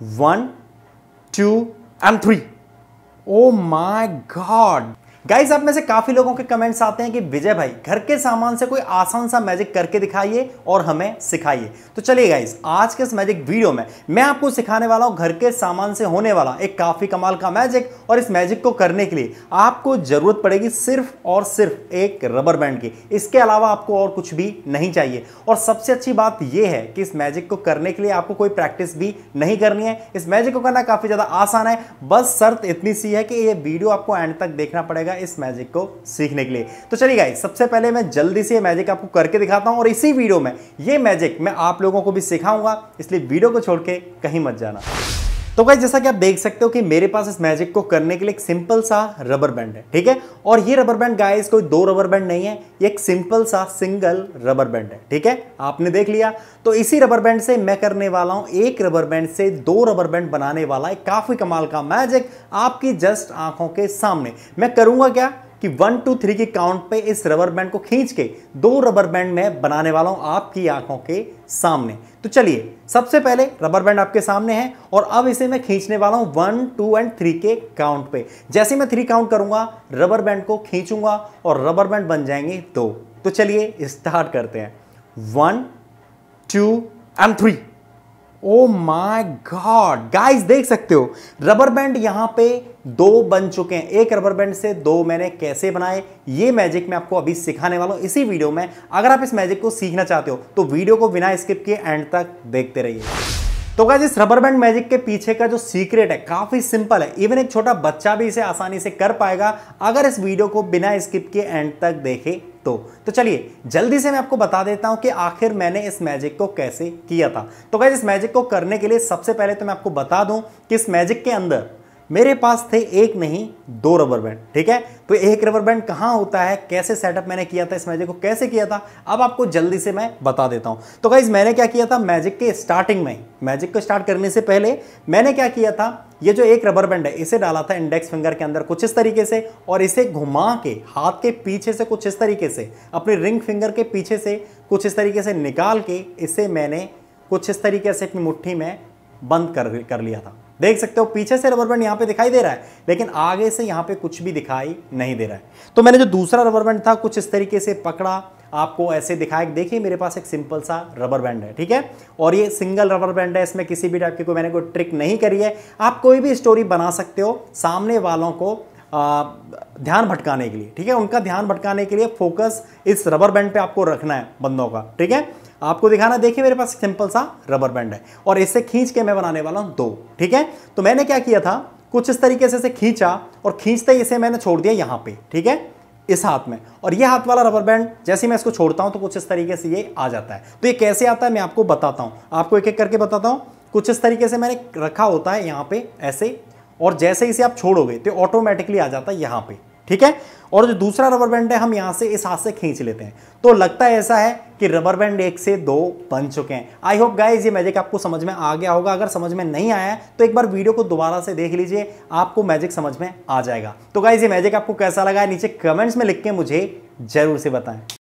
1, 2 and 3. Oh my god! Guys आप में से काफी लोगों के कमेंट्स आते हैं कि विजय भाई घर के सामान से कोई आसान सा मैजिक करके दिखाइए और हमें सिखाइए तो चलिए गाइज आज के इस मैजिक वीडियो में मैं आपको सिखाने वाला हूं घर के सामान से होने वाला एक काफी कमाल का मैजिक और इस मैजिक को करने के लिए आपको जरूरत पड़ेगी सिर्फ और सिर्फ एक रबर बैंड की इसके अलावा आपको और कुछ भी नहीं चाहिए और सबसे अच्छी बात यह है कि इस मैजिक को करने के लिए आपको कोई प्रैक्टिस भी नहीं करनी है इस मैजिक को करना काफी ज्यादा आसान है बस शर्त इतनी सी है कि यह वीडियो आपको एंड तक देखना पड़ेगा जाएगा इस मैजिक को सीखने के लिए तो चलिए गाइस सबसे पहले मैं जल्दी से ये मैजिक आपको करके दिखाता हूँ और इसी वीडियो में ये मैजिक मैं आप लोगों को भी सिखाऊंगा इसलिए वीडियो को छोड़ के कहीं मत जाना तो गाइज जैसा कि आप देख सकते हो कि मेरे पास इस मैजिक को करने के लिए एक सिंपल सा रबर बैंड है ठीक है और ये रबर बैंड गाइस कोई दो रबर बैंड नहीं है ये एक सिंपल सा सिंगल रबर बैंड है ठीक है आपने देख लिया तो इसी रबर बैंड से मैं करने वाला हूं एक रबर बैंड से दो रबर बैंड बनाने वाला एक काफ़ी कमाल का मैजिक आपकी जस्ट आंखों के सामने मैं करूंगा क्या कि वन टू थ्री के काउंट पे इस रबर बैंड को खींच के दो रबर बैंड में बनाने वाला हूं आपकी आंखों के सामने तो चलिए सबसे पहले रबर बैंड आपके सामने है और अब इसे मैं खींचने वाला हूं वन टू एंड थ्री के काउंट पे जैसे मैं थ्री काउंट करूंगा रबर बैंड को खींचूंगा और रबर बैंड बन जाएंगे दो तो चलिए स्टार्ट करते हैं one two and three oh my god guys देख सकते हो रबर बैंड यहां पे दो बन चुके हैं एक रबर बैंड से दो मैंने कैसे बनाए ये मैजिक मैं आपको अभी सिखाने वाला हूं इसी वीडियो में अगर आप इस मैजिक को सीखना चाहते हो तो वीडियो को बिना स्किप किए एंड तक देखते रहिए तो गाइज इस रबर बैंड मैजिक के पीछे का जो सीक्रेट है काफी सिंपल है इवन एक छोटा बच्चा भी इसे आसानी से कर पाएगा अगर इस वीडियो को बिना स्किप किए एंड तक देखे तो तो चलिए जल्दी से मैं आपको बता देता हूं कि आखिर मैंने इस मैजिक को कैसे किया था तो गैस इस मैजिक को करने के लिए सबसे पहले तो मैं आपको बता दूं कि इस मैजिक के अंदर मेरे पास थे एक नहीं दो रबर बैंड ठीक है तो एक रबर बैंड कहाँ होता है कैसे सेटअप मैंने किया था इस मैजिक को कैसे किया था अब आपको जल्दी से मैं बता देता हूँ तो गाइज मैंने क्या किया था मैजिक के स्टार्टिंग में मैजिक को स्टार्ट करने से पहले मैंने क्या किया था ये जो एक रबर बैंड है इसे डाला था इंडेक्स फिंगर के अंदर कुछ इस तरीके से और इसे घुमा के हाथ के पीछे से कुछ इस तरीके से अपने रिंग फिंगर के पीछे से कुछ इस तरीके से निकाल के इसे मैंने कुछ इस तरीके से अपनी मुट्ठी में बंद कर कर लिया था देख सकते हो पीछे से रबर बैंड यहाँ पे दिखाई दे रहा है लेकिन आगे से यहाँ पे कुछ भी दिखाई नहीं दे रहा है तो मैंने जो दूसरा रबर बैंड था कुछ इस तरीके से पकड़ा आपको ऐसे दिखाया देखिए मेरे पास एक सिंपल सा रबर बैंड है ठीक है और ये सिंगल रबर बैंड है इसमें किसी भी टाइप की कोई मैंने कोई ट्रिक नहीं करी है आप कोई भी स्टोरी बना सकते हो सामने वालों को आ, ध्यान भटकाने के लिए ठीक है उनका ध्यान भटकाने के लिए फोकस इस रबर बैंड पे आपको रखना है बंदों का ठीक है आपको दिखाना देखिए मेरे पास सिंपल सा रबर बैंड है और इससे खींच के मैं बनाने वाला हूँ दो ठीक है तो मैंने क्या किया था कुछ इस तरीके से इसे खींचा और खींचते ही इसे मैंने छोड़ दिया यहाँ पे ठीक है इस हाथ में और ये हाथ वाला रबर बैंड जैसे मैं इसको छोड़ता हूं तो कुछ इस तरीके से ये आ जाता है तो ये कैसे आता है मैं आपको बताता हूं आपको एक एक करके बताता हूं कुछ इस तरीके से मैंने रखा होता है यहाँ पे ऐसे और जैसे इसे आप छोड़ोगे तो ऑटोमेटिकली आ जाता है यहाँ पे ठीक है और जो दूसरा रबर बैंड है हम यहां से इस हाथ से खींच लेते हैं तो लगता है ऐसा है कि रबर बैंड एक से दो बन चुके हैं आई होप गाइज ये मैजिक आपको समझ में आ गया होगा अगर समझ में नहीं आया तो एक बार वीडियो को दोबारा से देख लीजिए आपको मैजिक समझ में आ जाएगा तो गाइज ये मैजिक आपको कैसा लगा है नीचे कमेंट्स में लिख के मुझे जरूर से बताएं